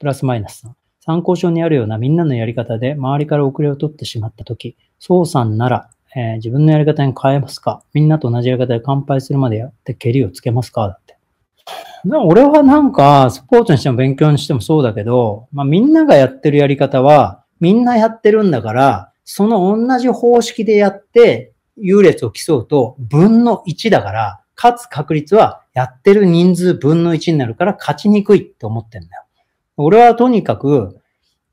プラスマイナス参考書にあるようなみんなのやり方で周りから遅れを取ってしまったとき、孫さんなら、えー、自分のやり方に変えますかみんなと同じやり方で乾杯するまでやって蹴りをつけますかだって。俺はなんか、スポーツにしても勉強にしてもそうだけど、まあみんながやってるやり方は、みんなやってるんだから、その同じ方式でやって、優劣を競うと、分の1だから、勝つ確率はやってる人数分の1になるから勝ちにくいって思ってんだよ。俺はとにかく、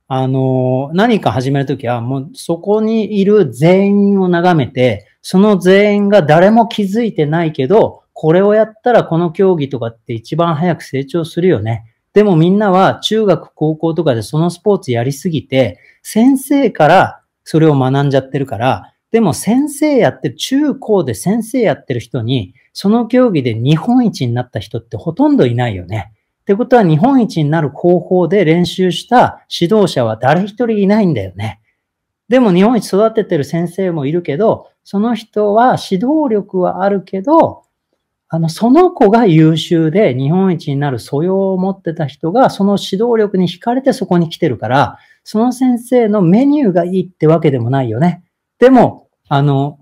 あの、何か始めるときは、もうそこにいる全員を眺めて、その全員が誰も気づいてないけど、これをやったらこの競技とかって一番早く成長するよね。でもみんなは中学、高校とかでそのスポーツやりすぎて、先生からそれを学んじゃってるから、でも先生やってる、中高で先生やってる人に、その競技で日本一になった人ってほとんどいないよね。ってことは日本一になる高校で練習した指導者は誰一人いないんだよね。でも日本一育ててる先生もいるけど、その人は指導力はあるけど、あの、その子が優秀で日本一になる素養を持ってた人が、その指導力に惹かれてそこに来てるから、その先生のメニューがいいってわけでもないよね。でも、あの、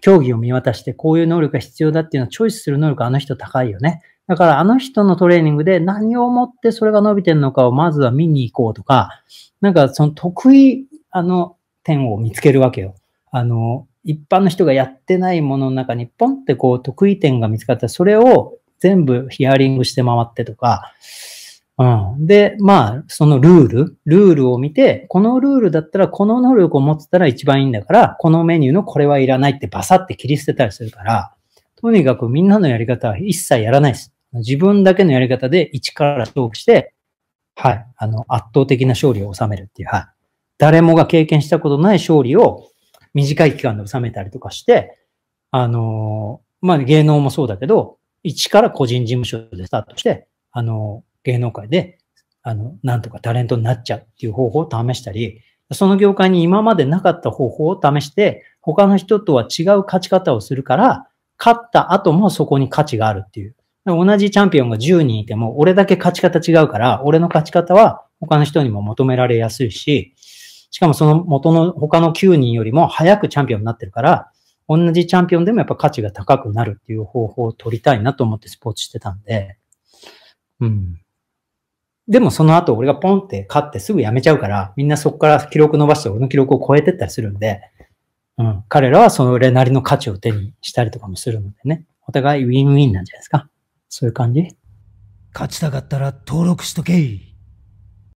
競技を見渡してこういう能力が必要だっていうのをチョイスする能力あの人高いよね。だからあの人のトレーニングで何をもってそれが伸びてるのかをまずは見に行こうとか、なんかその得意、あの、点を見つけるわけよ。あの、一般の人がやってないものの中にポンってこう得意点が見つかったら、それを全部ヒアリングして回ってとか、うん。で、まあ、そのルール、ルールを見て、このルールだったら、この能力を持ってたら一番いいんだから、このメニューのこれはいらないってバサって切り捨てたりするから、とにかくみんなのやり方は一切やらないです。自分だけのやり方で一から勝負して、はい、あの、圧倒的な勝利を収めるっていう、はい。誰もが経験したことない勝利を短い期間で収めたりとかして、あのー、まあ、芸能もそうだけど、一から個人事務所でスタートして、あのー、芸能界で、あの、なんとかタレントになっちゃうっていう方法を試したり、その業界に今までなかった方法を試して、他の人とは違う勝ち方をするから、勝った後もそこに価値があるっていう。同じチャンピオンが10人いても、俺だけ勝ち方違うから、俺の勝ち方は他の人にも求められやすいし、しかもその元の他の9人よりも早くチャンピオンになってるから、同じチャンピオンでもやっぱ価値が高くなるっていう方法を取りたいなと思ってスポーツしてたんで、うん。でもその後俺がポンって勝ってすぐやめちゃうから、みんなそこから記録伸ばして俺の記録を超えてったりするんで、うん。彼らはそれなりの価値を手にしたりとかもするのでね。お互いウィンウィンなんじゃないですか。そういう感じ勝ちたかったら登録しとけい。